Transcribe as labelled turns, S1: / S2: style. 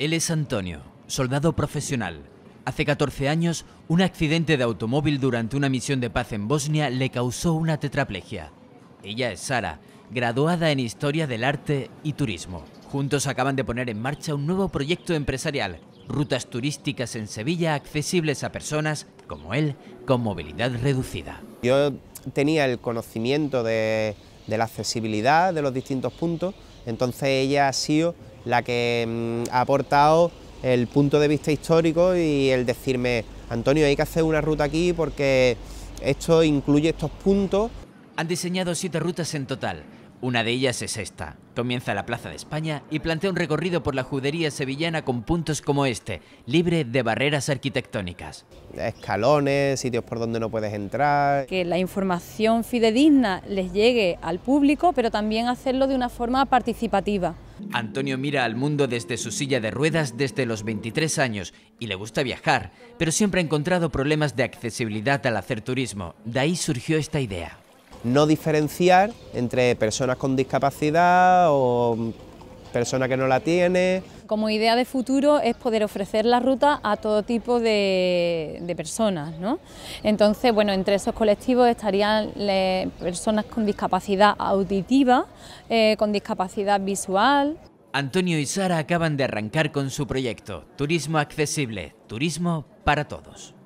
S1: Él es Antonio, soldado profesional. Hace 14 años, un accidente de automóvil durante una misión de paz en Bosnia le causó una tetraplegia. Ella es Sara, graduada en Historia del Arte y Turismo. Juntos acaban de poner en marcha un nuevo proyecto empresarial, rutas turísticas en Sevilla accesibles a personas como él con movilidad reducida.
S2: Yo tenía el conocimiento de, de la accesibilidad de los distintos puntos, entonces ella ha sido la que mm, ha aportado el punto de vista histórico y el decirme, Antonio, hay que hacer una ruta aquí porque esto incluye estos puntos.
S1: Han diseñado siete rutas en total. Una de ellas es esta. Comienza la Plaza de España y plantea un recorrido por la judería sevillana con puntos como este, libre de barreras arquitectónicas.
S2: Escalones, sitios por donde no puedes entrar.
S3: Que la información fidedigna les llegue al público, pero también hacerlo de una forma participativa.
S1: Antonio mira al mundo desde su silla de ruedas desde los 23 años y le gusta viajar, pero siempre ha encontrado problemas de accesibilidad al hacer turismo. De ahí surgió esta idea.
S2: No diferenciar entre personas con discapacidad o persona que no la tiene.
S3: Como idea de futuro es poder ofrecer la ruta a todo tipo de, personas, ¿no? Entonces, bueno, entre esos colectivos estarían personas con discapacidad auditiva, eh, con discapacidad visual.
S1: Antonio y Sara acaban de arrancar con su proyecto, Turismo Accesible, Turismo para Todos.